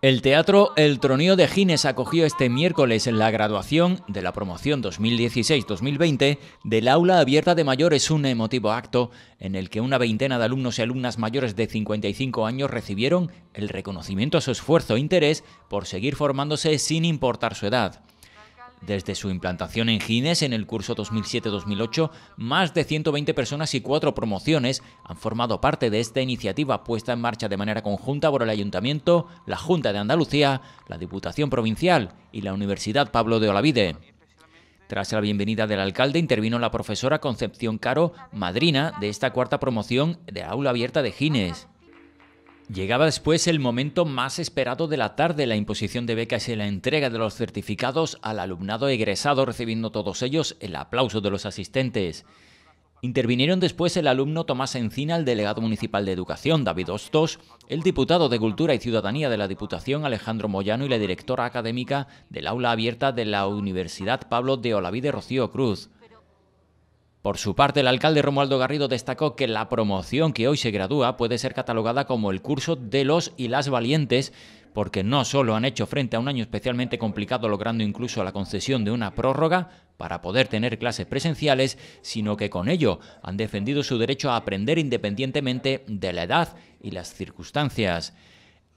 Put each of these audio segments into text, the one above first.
El teatro El Tronío de Gines acogió este miércoles en la graduación de la promoción 2016-2020 del aula abierta de mayores un emotivo acto en el que una veintena de alumnos y alumnas mayores de 55 años recibieron el reconocimiento a su esfuerzo e interés por seguir formándose sin importar su edad. Desde su implantación en Gines en el curso 2007-2008, más de 120 personas y cuatro promociones han formado parte de esta iniciativa puesta en marcha de manera conjunta por el Ayuntamiento, la Junta de Andalucía, la Diputación Provincial y la Universidad Pablo de Olavide. Tras la bienvenida del alcalde intervino la profesora Concepción Caro, madrina de esta cuarta promoción de Aula Abierta de Gines. Llegaba después el momento más esperado de la tarde, la imposición de becas y la entrega de los certificados al alumnado egresado, recibiendo todos ellos el aplauso de los asistentes. Intervinieron después el alumno Tomás Encina, el delegado municipal de Educación, David Ostos, el diputado de Cultura y Ciudadanía de la Diputación, Alejandro Moyano, y la directora académica del aula abierta de la Universidad Pablo de Olavide Rocío Cruz. Por su parte, el alcalde Romualdo Garrido destacó que la promoción que hoy se gradúa puede ser catalogada como el curso de los y las valientes, porque no solo han hecho frente a un año especialmente complicado logrando incluso la concesión de una prórroga para poder tener clases presenciales, sino que con ello han defendido su derecho a aprender independientemente de la edad y las circunstancias.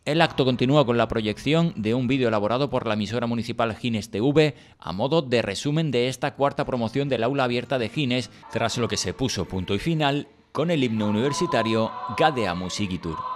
El acto continúa con la proyección de un vídeo elaborado por la emisora municipal Gines TV a modo de resumen de esta cuarta promoción del aula abierta de Gines, tras lo que se puso punto y final con el himno universitario Gadea Musigitur.